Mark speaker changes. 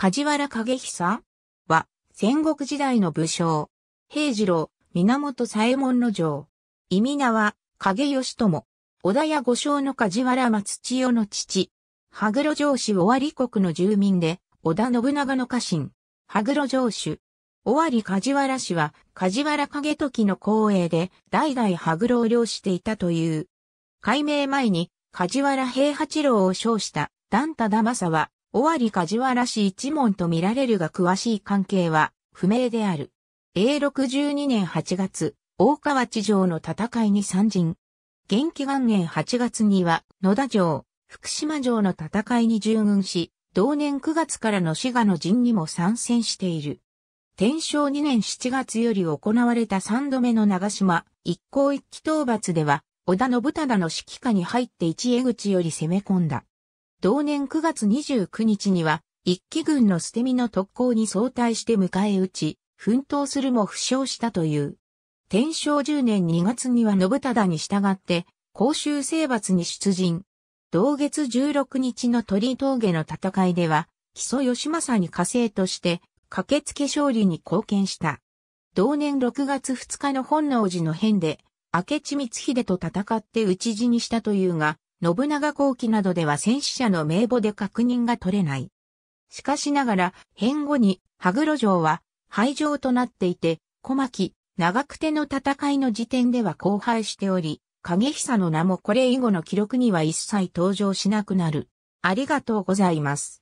Speaker 1: 梶原景久は、戦国時代の武将。平次郎、源左衛門の城。意味名は、影義友。織田屋五将の梶原松千代の父。羽黒城主尾張国の住民で、織田信長の家臣。羽黒城主。尾張梶原氏は、梶原景時の後衛で、代々羽黒を領していたという。改名前に、梶原平八郎を称した、段忠正は、尾張梶原氏一門と見られるが詳しい関係は不明である。永62年8月、大川地上の戦いに参陣。元気元年8月には野田城、福島城の戦いに従軍し、同年9月からの滋賀の陣にも参戦している。天正2年7月より行われた3度目の長島、一向一騎討伐では、織田信忠の指揮下に入って一江口より攻め込んだ。同年9月29日には、一騎軍の捨て身の特攻に相対して迎え撃ち、奮闘するも負傷したという。天正10年2月には信忠に従って、公衆征伐に出陣。同月16日の鳥峠の戦いでは、木曽義政に加勢として、駆けつけ勝利に貢献した。同年6月2日の本能寺の変で、明智光秀と戦って討ち死にしたというが、信長後期などでは戦死者の名簿で確認が取れない。しかしながら、変後に、羽黒城は、廃城となっていて、小牧、長久手の戦いの時点では荒廃しており、影久の名もこれ以後の記録には一切登場しなくなる。ありがとうございます。